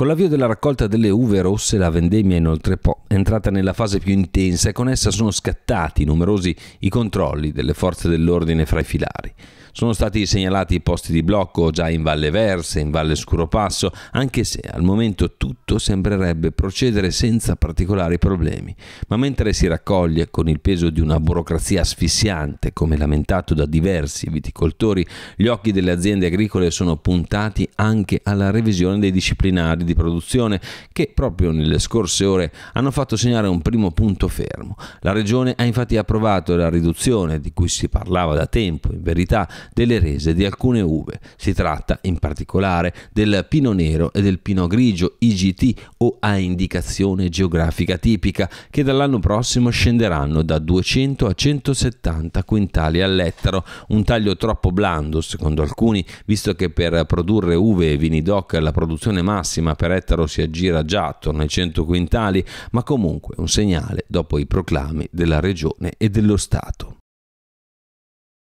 Con l'avvio della raccolta delle uve rosse la vendemmia è inoltre è entrata nella fase più intensa e con essa sono scattati numerosi i controlli delle forze dell'ordine fra i filari. Sono stati segnalati i posti di blocco già in Valle Verse, in Valle Scuropasso, anche se al momento tutto sembrerebbe procedere senza particolari problemi. Ma mentre si raccoglie con il peso di una burocrazia asfissiante, come lamentato da diversi viticoltori, gli occhi delle aziende agricole sono puntati anche alla revisione dei disciplinari di produzione che proprio nelle scorse ore hanno fatto segnare un primo punto fermo. La Regione ha infatti approvato la riduzione, di cui si parlava da tempo in verità, delle rese di alcune uve. Si tratta in particolare del pino nero e del pino grigio IGT o a indicazione geografica tipica che dall'anno prossimo scenderanno da 200 a 170 quintali all'ettaro, un taglio troppo blando secondo alcuni, visto che per produrre uve e vini DOC la produzione massima per ettaro si aggira già attorno ai 100 quintali, ma comunque un segnale dopo i proclami della Regione e dello Stato.